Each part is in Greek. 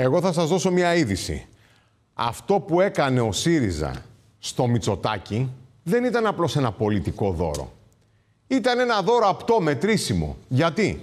Εγώ θα σας δώσω μια είδηση. Αυτό που έκανε ο ΣΥΡΙΖΑ στο Μητσοτάκι δεν ήταν απλώς ένα πολιτικό δώρο. Ήταν ένα δώρο απτό, μετρήσιμο. Γιατί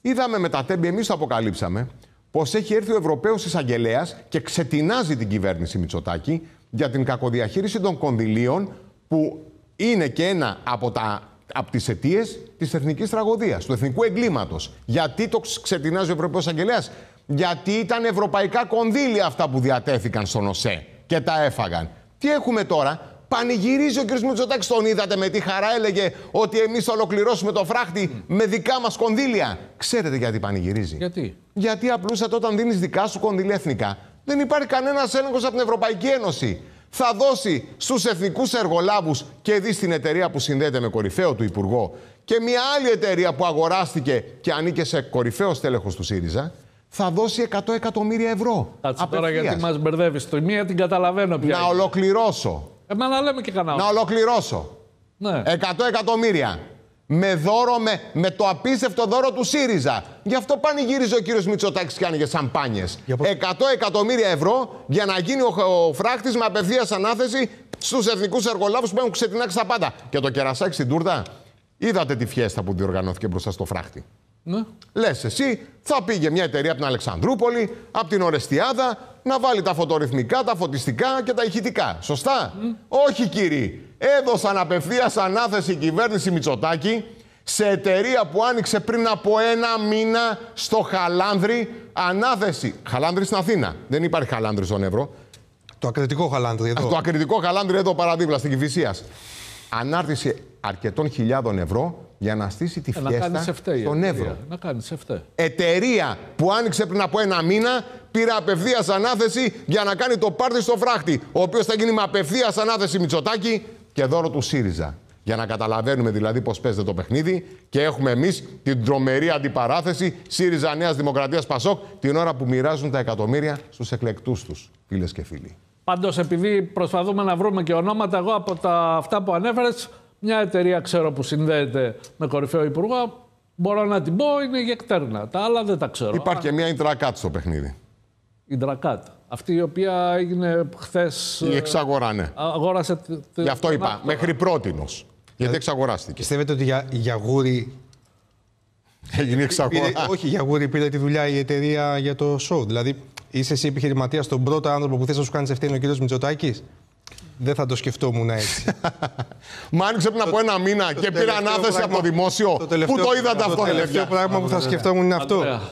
είδαμε με τα τέμπη, εμείς το αποκαλύψαμε, πως έχει έρθει ο Ευρωπαίος εισαγγελέας και ξετινάζει την κυβέρνηση Μητσοτάκη για την κακοδιαχείριση των κονδυλίων που είναι και ένα από τα από τις αιτίες της εθνικής τραγωδίας, του εθνικού εγκλήματος. Γιατί το ξετινάζει ο Ευρωπαίος εισαγγελέας. Γιατί ήταν ευρωπαϊκά κονδύλια αυτά που διατέθηκαν στον ΟΣΕ και τα έφαγαν. Τι έχουμε τώρα, Πανηγυρίζει ο κ. Μητσοτάκης, τον είδατε με τι χαρά έλεγε ότι εμείς θα ολοκληρώσουμε το φράχτη με δικά μας κονδύλια. Ξέρετε γιατί πανηγυρίζει. Γιατί, γιατί απλούστατα όταν δίνεις δικά σου κονδύλια εθνικά, δεν υπάρχει κανένας έλεγχος από την Ευρωπαϊκή Ένωση. Θα δώσει στους εθνικούς εργολάβους και δει στην εταιρεία που συνδέεται με κορυφαίο του υπουργό και μια άλλη εταιρεία που αγοράστηκε και ανήκε σε κορυφαίο στέλεχος του ΣΥΡΙΖΑ θα δώσει 100 εκατομμύρια ευρώ. Κάτσε τώρα γιατί μας μπερδεύεις. Το μία την καταλαβαίνω πια. Να ολοκληρώσω. Εμένα λέμε και κανένα. Να ολοκληρώσω. Ναι. 100 εκατομμύρια. Με δώρο, με, με το απίστευτο δώρο του ΣΥΡΙΖΑ. Γι' αυτό πανηγύριζε ο κύριος Μητσοτάκης και άνοιγε σαμπάνιες. 100 εκατομμύρια ευρώ για να γίνει ο, ο φράχτης με απευθείας ανάθεση στους εθνικούς εργολάβους που έχουν ξετινάξει τα πάντα. Και το κερασάκι στην τούρτα. Είδατε τη φιέστα που διοργανώθηκε μπροστά στο φράχτη. Ναι. Λες εσύ, θα πήγε μια εταιρεία από την Αλεξανδρούπολη, από την Ορεστιάδα, να βάλει τα φωτορυθμικά, τα φωτιστικά και τα ηχητικά. Σωστά. Mm. Όχι κύριοι. Έδωσαν απευθείας ανάθεση η κυβέρνηση Μητσοτάκη σε εταιρεία που άνοιξε πριν από ένα μήνα στο Χαλάνδρι, Ανάθεση. Χαλάνδρη στην Αθήνα. Δεν υπάρχει Χαλάνδρι στον Ευρώ. Το ακριτικό Χαλάνδρη εδώ. Το ακριτικό Χαλάνδρη εδώ παραδίπλα στην Κυφυσίας. Ανάρτηση αρκετών χιλιάδων ευρώ για να στήσει τη ε, φιέστα στον Εύρο. Να κάνεις εφτέ. Εταιρεία που άνοιξε πριν από ένα μήνα πήρε απευθείας ανάθεση για να κάνει το πάρτι στο φράχτη. Ο οποίος θα γίνει με απευθείας ανάθεση Μητσοτάκη και δώρο του ΣΥΡΙΖΑ. Για να καταλαβαίνουμε δηλαδή πώς παίζεται το παιχνίδι και έχουμε εμείς την τρομερή αντιπαράθεση ΣΥΡΙΖΑ Νέας Δημοκρατίας Πασόκ την ώρα που μοιράζουν τα εκατομμύρια στους εκλεκτούς τους, φίλες και φίλοι. Πάντως, επειδή προσπαθούμε να βρούμε και ονόματα, εγώ από τα αυτά που ανέφερες, μια εταιρεία ξέρω που συνδέεται με κορυφαίο υπουργό, μπορώ να την πω, είναι η εκτέρνα. Τα άλλα δεν τα ξέρω. Υπάρχει και μια Ιντρακάτ στο παιχνίδι. Ιντρακάτ. Αυτή η οποία έγινε χθες. Η ε, εξαγορά, ναι. Αγόρασε. Γι' αυτό είπα. Μέχρι πρότινος. Γιατί εξαγοράστηκε. Πιστεύετε ότι για, για γούρι Έγινε εξαγορά. όχι, για γούρι πήρε τη δουλειά η εταιρεία για το σόου. Δηλαδή, είσαι εσύ επιχειρηματίας, τον πρώτο άνθρωπο που θες να σου κάνεις ευθύνη ο κ. Μητσοτάκης. Δεν θα το σκεφτόμουν έτσι. Μ' άνοιξε πριν από ένα μήνα και πήρα ανάθεση από το δημόσιο. Που το είδατε αυτό, Το τελευταίο πράγμα που θα σκεφτόμουν είναι αυτό.